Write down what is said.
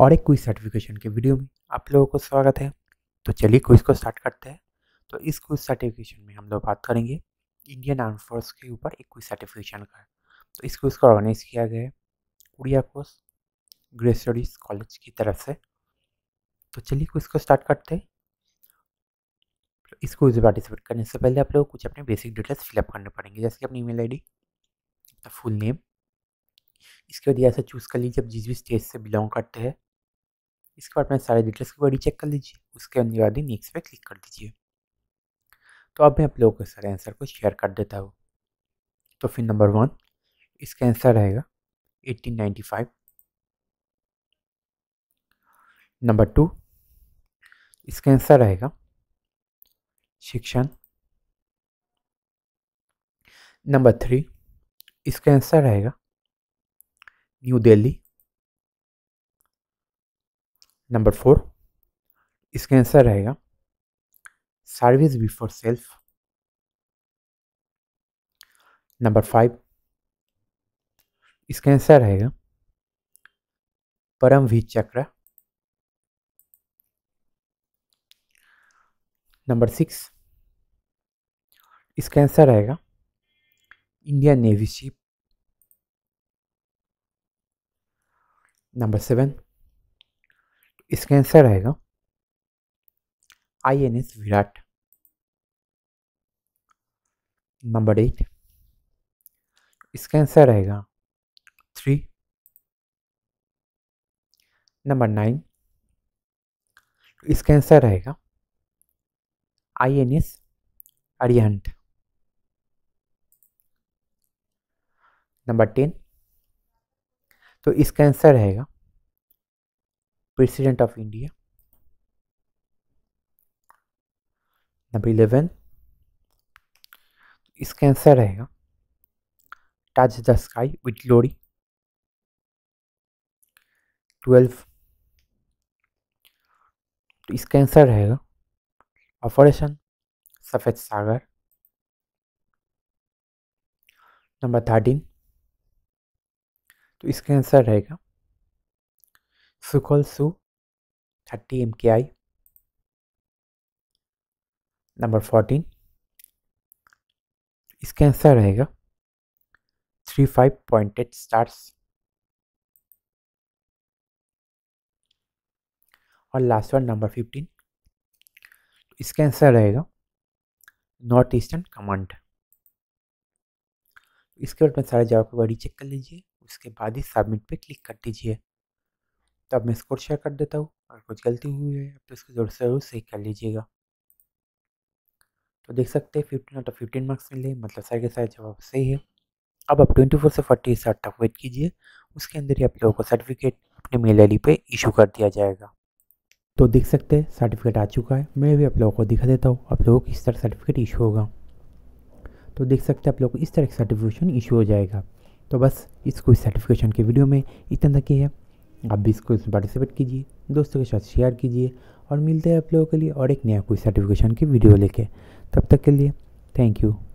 और एक quiz certification के वीडियो में आप लोगों को स्वागत है तो चलिए क्विज को स्टार्ट करते हैं तो इस क्विज सर्टिफिकेशन में हम लोग बात करेंगे इंडियन आर्म फोर्स के ऊपर एक क्विज सर्टिफिकेशन का तो इस क्विज को ऑर्गेनाइज किया गया है उड़िया कोर्स ग्रेसरीज कॉलेज की तरफ से तो चलिए क्विज को स्टार्ट करते हैं तो इस क्विज में पार्टिसिपेट करने से पहले आप लोग कुछ अपने बेसिक डिटेल्स फिलअप करने पड़ेंगे जैसे कि अपनी ईमेल आईडी अपना फुल नेम इसके बाद यहाँ से चूज़ कर लीजिए आप जिस भी स्टेट से बिलोंग करते हैं इसके बाद अपने सारे डिटेल्स की बॉडी चेक कर लीजिए उसके बाद ही नेक्स्ट पे क्लिक कर दीजिए तो अब मैं आप लोगों के सारे आंसर को शेयर कर देता हूँ तो फिर नंबर वन इसका आंसर रहेगा 1895 नंबर टू इसका आंसर रहेगा शिक्षण नंबर थ्री इसका आंसर रहेगा न्यू दिल्ली नंबर फोर इसका आंसर रहेगा service before self number five इसका आंसर रहेगा परम चक्र नंबर सिक्स इसका आंसर रहेगा Indian navy ship number seven इसका आंसर रहेगा I N S Viraat number eight इसका आंसर रहेगा थ्री नंबर नाइन इसका आंसर रहेगा I N S Arihant number ten तो इसका आंसर रहेगा President of India. Number eleven इसका आंसर रहेगा touch the sky with glory twelve तो इसका आंसर रहेगा ऑपरेशन सफ़ेद सागर नंबर थर्टीन तो इसका आंसर रहेगा Su M K I number fourteen इसका आंसर रहेगा थ्री फाइव पॉइंटेड स्टार्स और लास्ट वन नंबर फिफ्टीन इसका आंसर रहेगा नॉर्थ ईस्टर्न कमांड इसके बाद में सारे जवाब को बारी चेक कर लीजिए उसके बाद ही सबमिट पे क्लिक कर दीजिए तो अब मैं इसको शेयर कर देता हूँ अगर कुछ गलती हुई है तो इसको ज़रूर से ज़रूर सही कर लीजिएगा तो देख सकते हैं fifteen out of fifteen marks मिले मतलब सारे के सारे जवाब सही है अब आप ट्वेंटी फोर से फोर्टी एट तक वेट कीजिए उसके अंदर ही आप लोगों को सर्टिफिकेट अपने मेल आई पे इशू कर दिया जाएगा तो देख सकते हैं सर्टिफिकेट आ चुका है मैं भी आप लोगों को दिखा देता हूँ आप लोगों को किस तरह सर्टिफिकेट इशू होगा तो देख सकते हैं आप लोगों को इस तरह का सर्टिफिकेशन इशू हो जाएगा तो बस इस कोई सर्टिफिकेशन के वीडियो में इतना तक ही है आप भी इसको इसमें पार्टिसिपेट कीजिए दोस्तों के साथ शेयर कीजिए और मिलते हैं आप लोगों के लिए और एक नया कोई सर्टिफिकेशन की वीडियो लेके तब तक के लिए थैंक यू